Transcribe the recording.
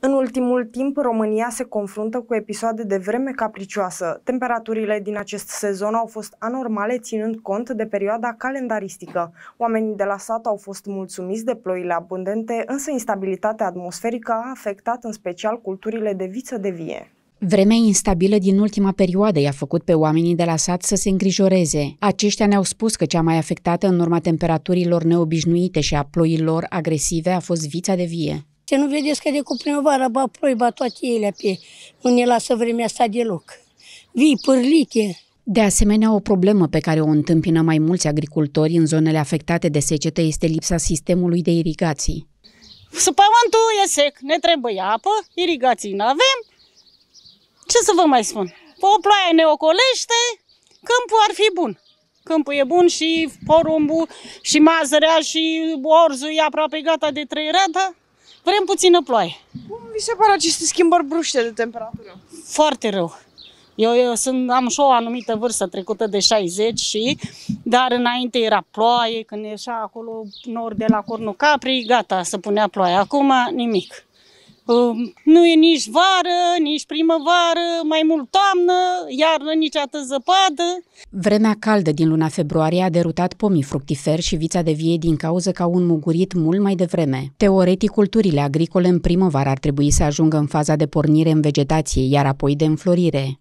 În ultimul timp, România se confruntă cu episoade de vreme capricioasă. Temperaturile din acest sezon au fost anormale, ținând cont de perioada calendaristică. Oamenii de la sat au fost mulțumiți de ploile abundente, însă instabilitatea atmosferică a afectat în special culturile de viță de vie. Vremea instabilă din ultima perioadă i-a făcut pe oamenii de la sat să se îngrijoreze. Aceștia ne-au spus că cea mai afectată în urma temperaturilor neobișnuite și a ploilor agresive a fost vița de vie. Te nu vedeți că de cu primăvara ba proiba toate ele pe... Nu ne lasă vremea asta deloc. Vii pârlite, de asemenea, o problemă pe care o întâmpină mai mulți agricultori în zonele afectate de secetă este lipsa sistemului de irigații. Pământul e sec, ne trebuie apă, irigații nu avem. Ce să vă mai spun? O ploaie ne ocolește, câmpul ar fi bun. Câmpul e bun și porumbul și mazărea și orzul e aproape gata de trei rata. Vrem puțină ploaie. Cum vi se pare aceste schimbări bruște de temperatură? Foarte rău. Eu, eu sunt, am și o anumită vârstă trecută de 60 și, dar înainte era ploaie, când ieșea acolo nor de la Cornul Capri, gata, să punea ploaie. Acum nimic. Ă, nu e nici vară, nici primăvară, mai mult toamnă, iarnă, nici atât zăpadă. Vremea caldă din luna februarie a derutat pomii fructiferi și vița de vie din cauză că au mugurit mult mai devreme. Teoretic, culturile agricole în primăvară ar trebui să ajungă în faza de pornire în vegetație, iar apoi de înflorire.